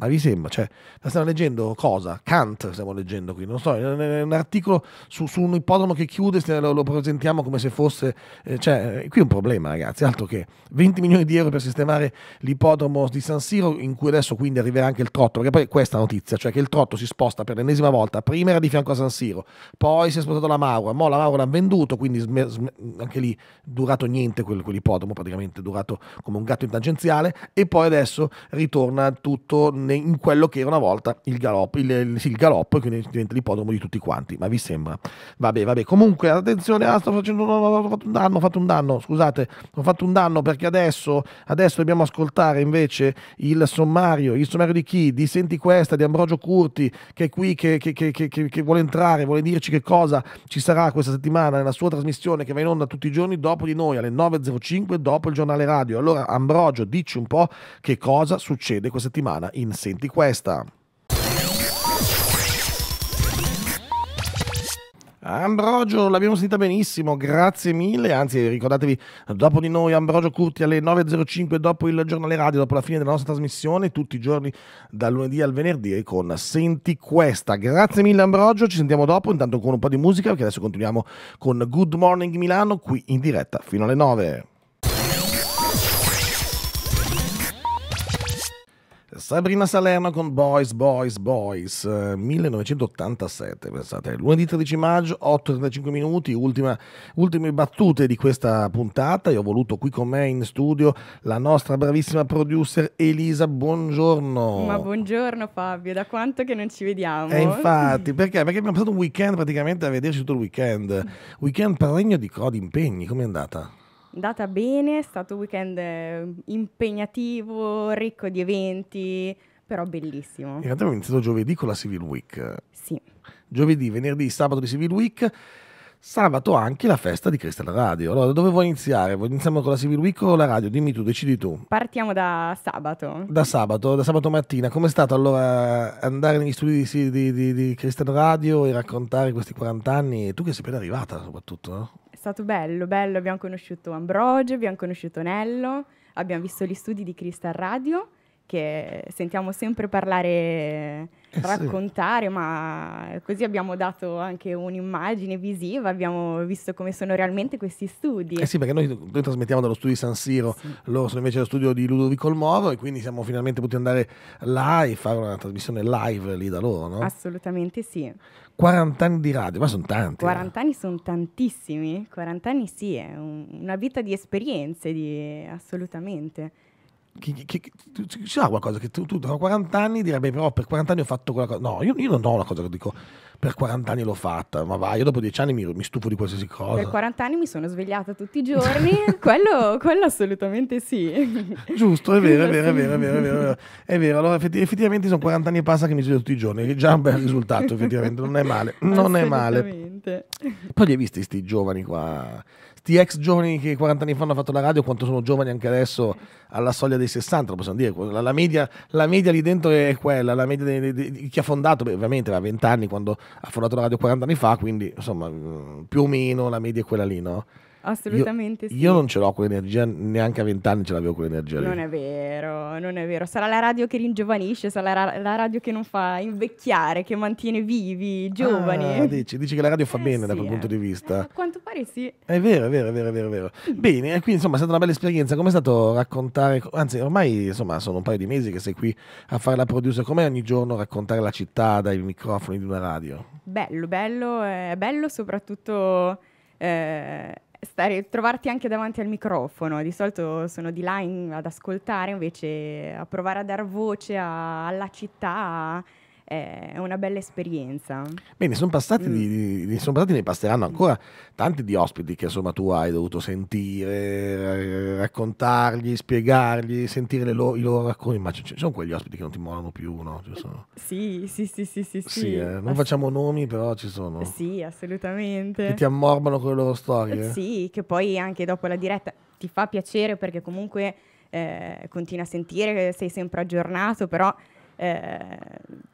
Ma vi sembra? Cioè, la stiamo leggendo cosa? Kant stiamo leggendo qui, non so, è un articolo su, su un ippodromo che chiude, lo, lo presentiamo come se fosse... Eh, cioè, eh, qui è un problema ragazzi, altro che 20 milioni di euro per sistemare l'ippodromo di San Siro, in cui adesso quindi arriverà anche il trotto, perché poi questa notizia, cioè che il trotto si sposta per l'ennesima volta, prima era di fianco a San Siro, poi si è spostato la Maura, mo la Maura l'ha venduto, quindi anche lì durato niente quel, quell'ippodromo, praticamente durato come un gatto in tangenziale, e poi adesso ritorna tutto in quello che era una volta il galoppo, il, il, il galoppo, quindi diventa l'ippodromo di tutti quanti, ma vi sembra? Vabbè, vabbè, comunque attenzione, ah, sto facendo ho fatto un danno, ho fatto un danno, scusate, ho fatto un danno perché adesso, adesso dobbiamo ascoltare invece il sommario, il sommario di chi? Di Senti Questa, di Ambrogio Curti, che è qui, che, che, che, che vuole entrare, vuole dirci che cosa ci sarà questa settimana nella sua trasmissione che va in onda tutti i giorni dopo di noi alle 9.05 dopo il giornale radio. Allora Ambrogio, dici un po' che cosa succede questa settimana in senti questa. Ambrogio, l'abbiamo sentita benissimo, grazie mille, anzi ricordatevi, dopo di noi Ambrogio Curti alle 9.05 dopo il giornale radio, dopo la fine della nostra trasmissione, tutti i giorni dal lunedì al venerdì con Senti Questa. Grazie mille Ambrogio, ci sentiamo dopo, intanto con un po' di musica, perché adesso continuiamo con Good Morning Milano qui in diretta fino alle 9. Sabrina Salerno con Boys, Boys, Boys, 1987, eh, pensate, lunedì 13 maggio, 8.35 minuti, ultima, ultime battute di questa puntata, io ho voluto qui con me in studio la nostra bravissima producer Elisa, buongiorno. Ma buongiorno Fabio, da quanto che non ci vediamo? E eh, infatti, perché? Perché abbiamo passato un weekend praticamente a vederci tutto il weekend, weekend pregno di, oh, impegni, com'è andata? andata bene, è stato un weekend eh, impegnativo, ricco di eventi, però bellissimo. In realtà abbiamo iniziato giovedì con la Civil Week. Sì. Giovedì, venerdì, sabato di Civil Week. Sabato anche la festa di Crystal Radio. Allora, dove vuoi iniziare? Iniziamo con la Civil Week o la radio? Dimmi tu, decidi tu. Partiamo da sabato. Da sabato, da sabato mattina. Com'è stato allora andare negli studi di, di, di, di Crystal Radio e raccontare questi 40 anni? Tu che sei appena arrivata soprattutto, no? stato bello, bello. Abbiamo conosciuto Ambrogio, abbiamo conosciuto Nello, abbiamo visto gli studi di Crystal Radio che sentiamo sempre parlare, eh raccontare, sì. ma così abbiamo dato anche un'immagine visiva, abbiamo visto come sono realmente questi studi. Eh sì, perché noi, noi trasmettiamo dallo studio di San Siro, sì. loro sono invece allo studio di Ludovico Olmoro e quindi siamo finalmente potuti andare là e fare una trasmissione live lì da loro, no? Assolutamente sì. 40 anni di radio, ma sono tanti. 40 eh. anni sono tantissimi, 40 anni sì, è un, una vita di esperienze, di, assolutamente. Chi, chi, chi, ci sarà qualcosa che tu, tu da 40 anni direbbe però oh, per 40 anni ho fatto quella cosa no io, io non ho una cosa che dico per 40 anni l'ho fatta ma va io dopo 10 anni mi, mi stufo di qualsiasi cosa per 40 anni mi sono svegliata tutti i giorni <laughs> quello, quello, assolutamente sì giusto è vero è vero, è vero è vero è vero è vero allora effettivamente sono 40 anni e passa che mi sveglio tutti i giorni è già un bel risultato effettivamente non è male non è male poi li hai visti questi giovani qua questi ex giovani che 40 anni fa hanno fatto la radio, quanto sono giovani anche adesso alla soglia dei 60, lo possiamo dire. La, media, la media lì dentro è quella, la media di, di, di chi ha fondato, beh, ovviamente aveva 20 anni quando ha fondato la radio 40 anni fa, quindi insomma mm, più o meno la media è quella lì, no? assolutamente io, sì. Io non ce l'ho quell'energia, neanche a vent'anni ce l'avevo quell'energia lì. Non è vero, non è vero. Sarà la radio che ringiovanisce, sarà la, la radio che non fa invecchiare, che mantiene vivi, giovani. Ah, dici, dici che la radio fa eh, bene sì, da quel eh. punto di vista. Eh, a quanto pare sì. È vero, è vero, è vero, è vero. È vero. Mm. Bene, quindi insomma è stata una bella esperienza. Com'è stato raccontare, anzi ormai insomma sono un paio di mesi che sei qui a fare la producer, com'è ogni giorno raccontare la città dai microfoni di una radio? Bello, bello, è eh, bello soprattutto... Eh, stare, trovarti anche davanti al microfono. Di solito sono di là in, ad ascoltare, invece a provare a dar voce a, alla città, a, è una bella esperienza. Bene, sono passati, mm. sono passati ne passeranno ancora tanti di ospiti che insomma tu hai dovuto sentire, eh, raccontargli, spiegargli, sentire loro, i loro racconti, ma ci sono quegli ospiti che non ti molano più, no? Sì, sì, sì, sì, sì. sì, sì eh. Non facciamo nomi, però ci sono. Sì, assolutamente. Che ti ammorbano con le loro storie. Sì, che poi anche dopo la diretta ti fa piacere perché comunque eh, continua a sentire, sei sempre aggiornato, però... Eh,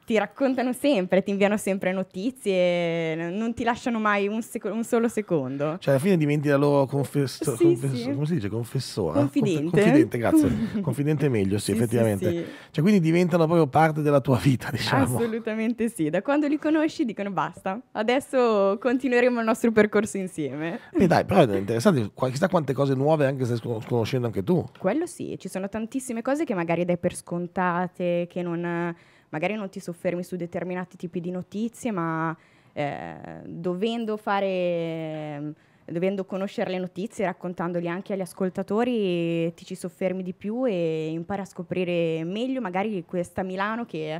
ti raccontano sempre, ti inviano sempre notizie, non ti lasciano mai un, sec- un solo secondo. Cioè, alla fine diventi la loro confessore. sì, confesso sì. come si dice? Confessora. Confidente. Conf- confidente, grazie. <laughs> confidente meglio, sì, sì effettivamente. Cioè, quindi diventano proprio parte della tua vita, diciamo. Assolutamente sì. Da quando li conosci dicono basta, adesso continueremo il nostro percorso insieme. E dai, però è interessante, chissà quante cose nuove anche stai conoscendo anche tu. Quello sì, ci sono tantissime cose che magari dai per scontate, che non magari non ti soffermi su determinati tipi di notizie, ma eh, dovendo fare dovendo conoscere le notizie, raccontandole anche agli ascoltatori, ti ci soffermi di più e impari a scoprire meglio magari questa Milano che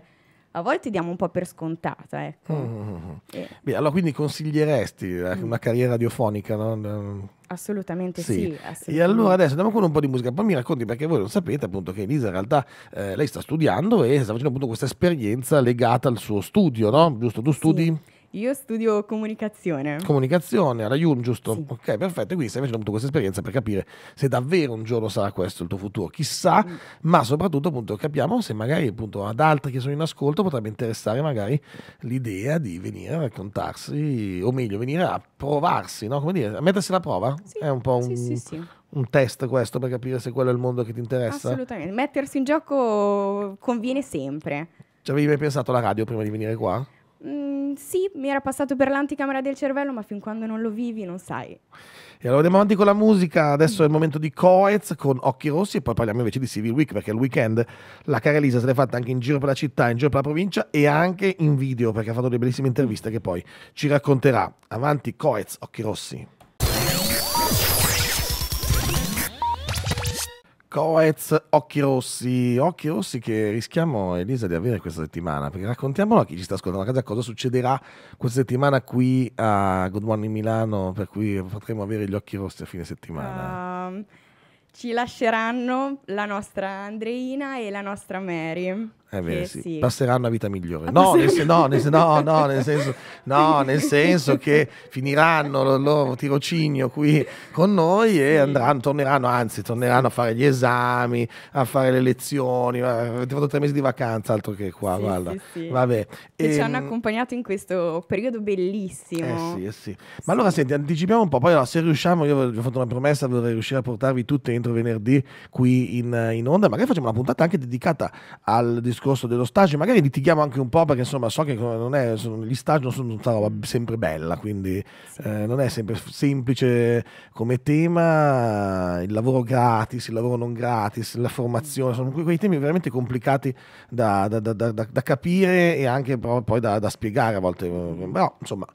a volte diamo un po' per scontata. Ecco. Mm. mm, mm, mm. Eh. Beh, allora quindi consiglieresti eh, una carriera radiofonica? No? Ehm, assolutamente sì. sì assolutamente. E allora adesso andiamo con un po' di musica, poi mi racconti perché voi non sapete appunto che Elisa in realtà eh, lei sta studiando e sta facendo appunto questa esperienza legata al suo studio, no? Giusto? Tu studi? Sì. Io studio comunicazione. Comunicazione alla Yulm, giusto? Sì. Ok, perfetto. E quindi stai facendo appunto questa esperienza per capire se davvero un giorno sarà questo il tuo futuro, chissà, mm. ma soprattutto appunto capiamo se magari appunto ad altri che sono in ascolto potrebbe interessare magari l'idea di venire a raccontarsi, o meglio, venire a provarsi, no? Come dire, a mettersi alla prova? Sì. È un po' un, sì, sì, un test questo per capire se quello è il mondo che ti interessa? Assolutamente, mettersi in gioco conviene sempre. Ci avevi mai pensato alla radio prima di venire qua? Mm, sì, mi era passato per l'anticamera del cervello, ma fin quando non lo vivi non sai. E allora andiamo avanti con la musica, adesso è il momento di Coez con Occhi Rossi e poi parliamo invece di Civil Week perché il weekend la cara Elisa se l'è fatta anche in giro per la città, in giro per la provincia e anche in video perché ha fatto delle bellissime interviste che poi ci racconterà. Avanti Coez, Occhi Rossi. Coez, Occhi Rossi, Occhi Rossi che rischiamo Elisa di avere questa settimana, perché raccontiamolo a chi ci sta ascoltando a casa cosa succederà questa settimana qui a Good Morning Milano, per cui potremo avere gli Occhi Rossi a fine settimana. Um, ci lasceranno la nostra Andreina e la nostra Mary. È eh vero, sì. sì. Passerà una vita migliore. Ah, no, nel, sen- no, nel sen- no, <laughs> no, nel senso, no, nel senso che finiranno il loro tirocinio qui con noi e andranno, torneranno, anzi, torneranno a fare gli esami, a fare le lezioni. Avete fatto tre mesi di vacanza, altro che qua, sì, guarda. Sì, Vabbè. E, ci hanno ehm, accompagnato in questo periodo bellissimo. Eh sì, eh Ma allora, senti, anticipiamo un po', poi allora, se riusciamo, io vi ho fatto una promessa, vorrei riuscire a portarvi tutte entro venerdì qui in, in onda. Magari facciamo una puntata anche dedicata al discorso discorso dello stage, magari litighiamo anche un po' perché insomma so che è, sono, gli stage non sono una roba sempre bella, quindi sì. eh, non è sempre semplice come tema il lavoro gratis, il lavoro non gratis, la formazione, mm. sono quei temi veramente complicati da, da, da, da capire e anche poi da, spiegare a volte, eh, però insomma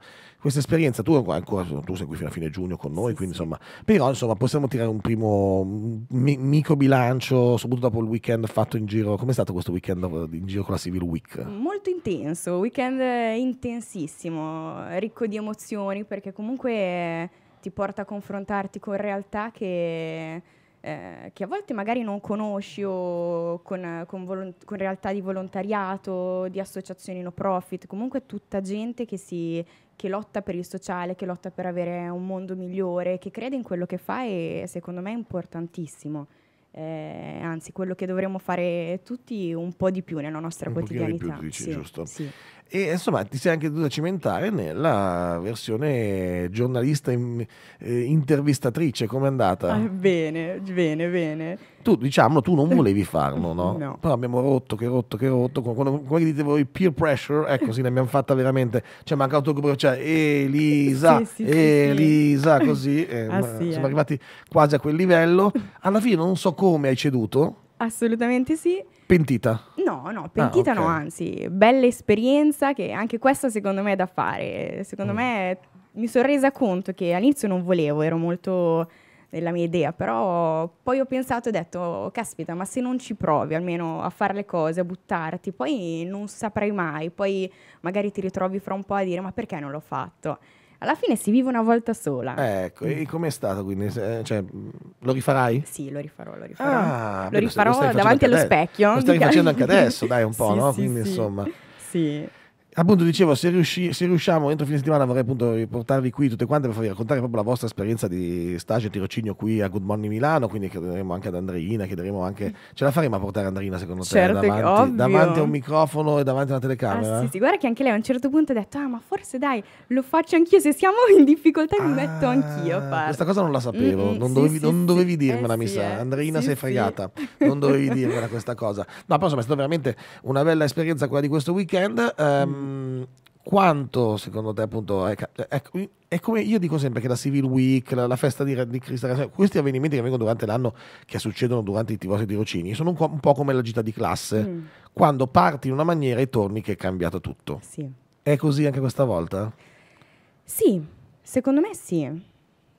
questa esperienza, tu ancora tu sei qui fino a fine giugno con noi, quindi insomma, però insomma possiamo tirare un primo mi- micro bilancio, soprattutto dopo il weekend fatto in giro, com'è stato questo weekend eh, in giro con la Civil Week? Molto intenso, weekend intensissimo, ricco di emozioni perché comunque eh, ti porta a confrontarti con realtà che... Eh, che a volte magari non conosci o con, con, volont- con, realtà di volontariato, di associazioni no profit, comunque tutta gente che si che lotta per il sociale, che lotta per avere un mondo migliore, che crede in quello che fa e secondo me è importantissimo. Eh, anzi, quello che dovremmo fare tutti un po' di più nella nostra un quotidianità. Più, dici, sì, giusto? Sì e insomma ti sei anche dovuta cimentare nella versione giornalista in, eh, intervistatrice, com'è andata? Eh, bene, bene, bene. Tu diciamo, tu non <laughs> volevi farlo, no? no. Però abbiamo rotto, che rotto, che rotto, quando, come dite voi, peer pressure, ecco sì, ne abbiamo fatta veramente, cioè mancato proprio, cioè Elisa, sì, sì, Elisa, sì, così, eh, ah, eh. siamo arrivati quasi a quel livello, alla fine non so come hai ceduto. Assolutamente sì. Pentita No, no, pentita ah, okay. no, anzi, bella esperienza che anche questa secondo me è da fare. Secondo mm. me mi sono resa conto che all'inizio non volevo, ero molto nella mia idea, però poi ho pensato e ho detto, caspita, ma se non ci provi almeno a fare le cose, a buttarti, poi non saprai mai, poi magari ti ritrovi fra un po' a dire, ma perché non l'ho fatto? alla fine si vive una volta sola. Ecco, e mm. com'è stato quindi? Eh, cioè, lo rifarai? Sì, lo rifarò, lo rifarò. Ah, lo rifarò davanti allo specchio. Lo stai facendo anche adesso, <laughs> dai, un po', sì, no? Sì, quindi sì. insomma. Sì appunto dicevo, se, riusci, se, riusciamo entro fine settimana vorrei appunto riportarvi qui tutte quante per farvi raccontare proprio la vostra esperienza di stage e tirocinio qui a Good Morning Milano, quindi chiederemo anche ad Andreina, chiederemo anche... Ce la faremo a portare Andreina secondo certo te? Davanti, davanti, a un microfono e davanti a una telecamera? Ah, sì, sì, guarda che anche lei a un certo punto ha detto, ah ma forse dai, lo faccio anch'io, se siamo in difficoltà mi ah, metto anch'io a Questa cosa non la sapevo, mm, non, sì, dovevi, sì, non dovevi, eh, dirmela, eh, mi sa. Eh, Andreina sei fregata, non dovevi dirmela questa cosa. No, però insomma è stata veramente una bella esperienza quella di questo weekend. Um, mm Ehm, quanto secondo te appunto è, è, ecco, è, come io dico sempre che la Civil Week, la, la festa di, di Cristo, questi avvenimenti che vengono durante l'anno, che succedono durante i vostri tirocini, sono un, un, po' come la gita di classe, mm. quando parti in una maniera e torni che è cambiato tutto. Sì. È così anche questa volta? Sì, secondo me sì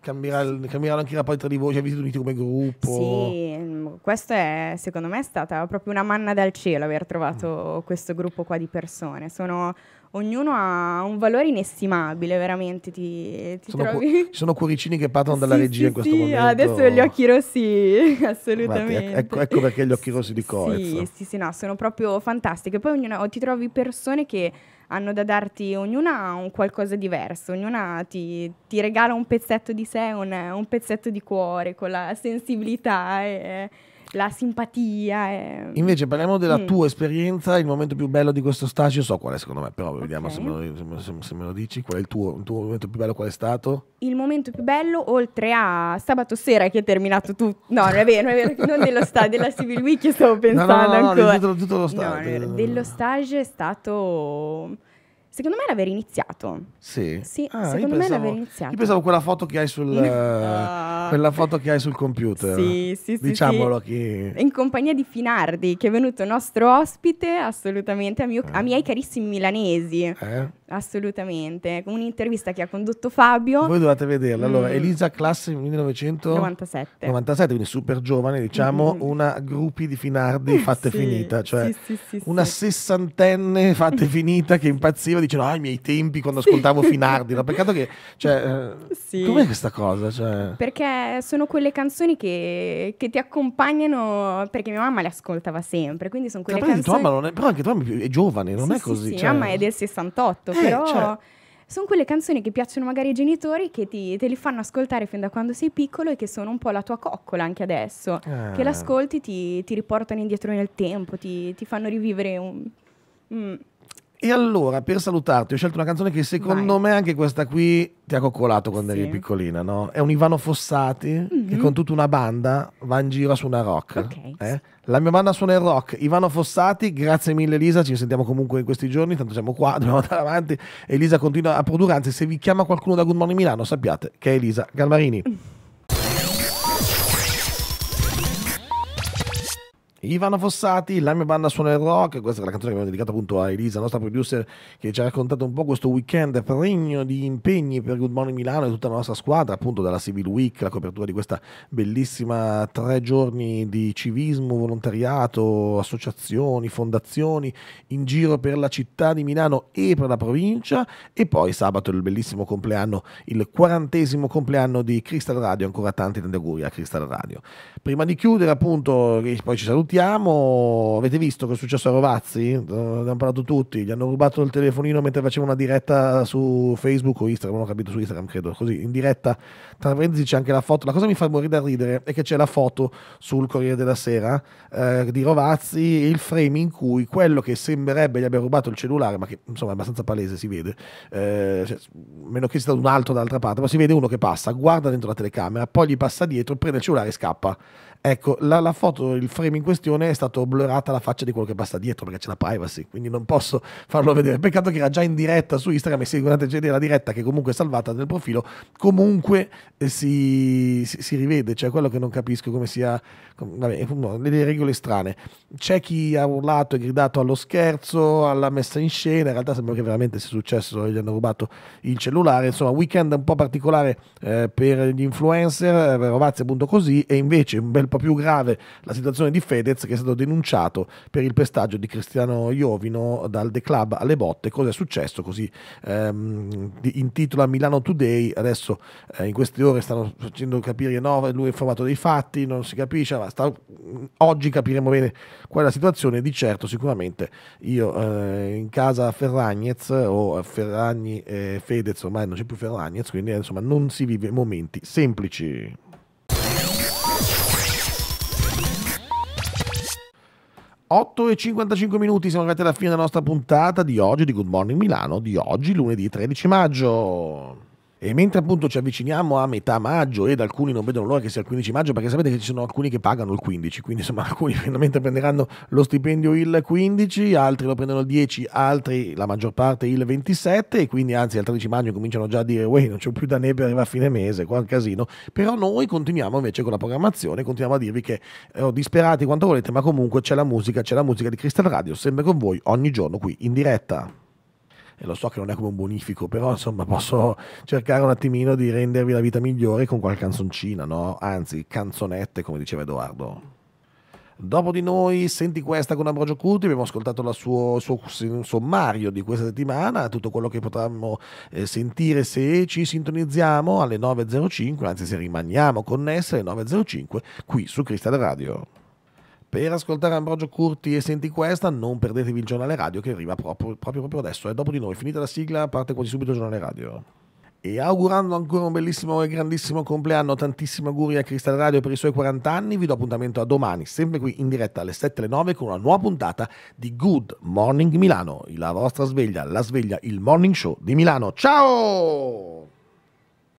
cambieranno cambierà anche la partita di voi, ci avete siete uniti come gruppo. Sì, mm, questo è secondo me è stata proprio una manna dal cielo aver trovato mm. questo gruppo qua di persone. Sono, ognuno ha un valore inestimabile, veramente ti, ti sono trovi. Cu- sono cuoricini che partono <laughs> dalla sì, regia sì, in questo sì, momento. Adesso gli occhi rossi, <laughs> assolutamente. Guardi, ecco, ecco, perché gli occhi rossi di Coez. Sì, sì, sì, no, sono proprio fantastiche. Poi ognuno, ti trovi persone che hanno da darti ognuna un qualcosa diverso, ognuna ti, ti regala un pezzetto di sé, un, un pezzetto di cuore con la sensibilità. E, la simpatia. È... Invece parliamo della mm. tua esperienza, il momento più bello di questo stage, io so qual è secondo me, però okay. vediamo se me, lo, se, se me, lo, dici, qual è il tuo, il tuo, momento più bello, qual è stato? Il momento più bello, oltre a sabato sera che è terminato tutto, no non è vero, non, è vero, non dello stage, della Civil Week stavo pensando no, no, no, ancora. No, tutto, tutto lo stage. Eh, no, dello stage è stato Secondo me era aver iniziato. Sì. Sì, ah, secondo me era aver iniziato. Io pensavo quella foto che hai sul <laughs> ah. quella foto che hai sul computer. Sì, sì, sì. Diciamolo sì. che in compagnia di Finardi, che è venuto nostro ospite, assolutamente a, mio, eh. a miei carissimi milanesi. Eh. Assolutamente, con un'intervista che ha condotto Fabio. Voi dovete vederla. Allora, mm. Elisa classe 1997. 97, quindi super giovane, diciamo, mm. una gruppi di Finardi mm, fatte sì, finita, cioè sì, sì, una sessantenne fatte finita che impazziva dicendo ah i miei tempi quando ascoltavo sì. Finardi no? peccato che cioè, eh, sì. com'è questa cosa cioè... perché sono quelle canzoni che, che, ti accompagnano perché mia mamma le ascoltava sempre quindi sono quelle canzoni tua, è, però anche tua mamma è giovane non sì, è così sì, cioè... mia mamma è del 68 eh, però cioè sono quelle canzoni che piacciono magari ai genitori che ti, te li fanno ascoltare fin da quando sei piccolo e che sono un po' la tua coccola anche adesso. Ah. Che eh. l'ascolti ti, ti riportano indietro nel tempo, ti, ti fanno rivivere un, un, mm. E allora, per salutarti, ho scelto una canzone che secondo Vai. me anche questa qui ti ha coccolato quando sì. eri piccolina, no? È un Ivano Fossati mm-hmm. che con tutta una banda va in giro su una rock. Okay. Eh? La mia banda suona il rock, Ivano Fossati, grazie mille Elisa, ci sentiamo comunque in questi giorni, tanto siamo qua, <laughs> dobbiamo andare avanti. Elisa continua a produrre, anzi se vi chiama qualcuno da Good Morning Milano sappiate che è Elisa Galmarini. Mm. <laughs> Ivano Fossati, la mia banda suona il rock, questa è la canzone che abbiamo dedicato appunto a Elisa, la nostra producer, che ci ha raccontato un po' questo weekend pregno di impegni per Good Morning Milano e tutta la nostra squadra, appunto dalla Civil Week, la copertura di questa bellissima tre giorni di civismo, volontariato, associazioni, fondazioni in giro per la città di Milano e per la provincia e poi sabato il bellissimo compleanno, il quarantesimo compleanno di Crystal Radio, ancora tanti tanti auguri a Crystal Radio. Prima di chiudere appunto, poi ci saluto sentiamo, avete visto che è successo a Rovazzi? Ne eh, hanno parlato tutti, gli hanno rubato il telefonino mentre faceva una diretta su Facebook o Instagram, non ho capito su Instagram credo, così in diretta. Tra parentesi c'è anche la foto, la cosa che mi fa morire da ridere è che c'è la foto sul Corriere della Sera eh, di Rovazzi, e il frame in cui quello che sembrerebbe gli abbia rubato il cellulare, ma che insomma è abbastanza palese, si vede, eh, cioè, meno che sia stato un altro dall'altra parte, ma si vede uno che passa, guarda dentro la telecamera, poi gli passa dietro, prende il cellulare e scappa. Ecco, la, la, foto, il frame in questione è stato blurrata la faccia di quello che passa dietro perché c'è la privacy, quindi non posso farlo vedere. Peccato che era già in diretta su Instagram e se guardate la diretta che comunque è salvata nel profilo, comunque eh, si, si, si rivede, cioè quello che non capisco come sia, come, vabbè, no, regole strane. C'è chi ha urlato e gridato allo scherzo, alla messa in scena, in realtà sembra che veramente sia successo, gli hanno rubato il cellulare, insomma, weekend un po' particolare eh, per gli influencer, eh, Rovazzi appunto così, e invece un bel po' più grave la situazione di Fedez che è stato denunciato per il pestaggio di Cristiano Iovino dal The Club alle botte. Cosa è successo? Così ehm, intitola Milano Today. Adesso eh, in queste ore stanno facendo capire no, lui è informato dei fatti, non si capisce, ma sta... Mm, oggi capiremo bene qual è la situazione. Di certo sicuramente io eh, in casa Ferragnez o Ferragni e Fedez, ormai non c'è più Ferragnez, quindi insomma non si vive momenti semplici. 8 e 55 minuti siamo arrivati alla fine della nostra puntata di oggi di Good Morning Milano di oggi lunedì 13 maggio. E mentre appunto ci avviciniamo a metà maggio ed alcuni non vedono l'ora che sia il 15 maggio perché sapete che ci sono alcuni che pagano il 15, quindi insomma <laughs> alcuni finalmente prenderanno lo stipendio il 15, altri lo prendono il 10, altri la maggior parte il 27 e quindi anzi al 13 maggio cominciano già a dire "Uè, non c'è più da nebbia, arriva a fine mese, qua è un casino". Però noi continuiamo invece con la programmazione, continuiamo a dirvi che eh, oh, disperati quanto volete, ma comunque c'è la musica, c'è la musica di Crystal Radio, sempre con voi ogni giorno qui in diretta e lo so che non è come un bonifico, però insomma posso cercare un attimino di rendervi la vita migliore con qualche canzoncina, no? Anzi, canzonette, come diceva Edoardo. Dopo di noi, senti questa con Ambrogio Curti, abbiamo ascoltato il suo, sommario di questa settimana, tutto quello che potremmo eh, sentire se ci sintonizziamo alle 9.05, anzi se rimaniamo connessi alle 9.05 qui su Cristal Radio. Per ascoltare Ambrogio Curti e Senti Questa non perdetevi il giornale radio che arriva proprio, proprio, proprio adesso. È dopo di noi, finita la sigla, parte quasi subito il giornale radio. E augurando ancora un bellissimo e grandissimo compleanno, tantissimi auguri a Cristal Radio per i suoi 40 anni, vi do appuntamento a domani, sempre qui in diretta alle 7 alle 9 con una nuova puntata di Good Morning Milano, la vostra sveglia, la sveglia, il morning show di Milano. Ciao!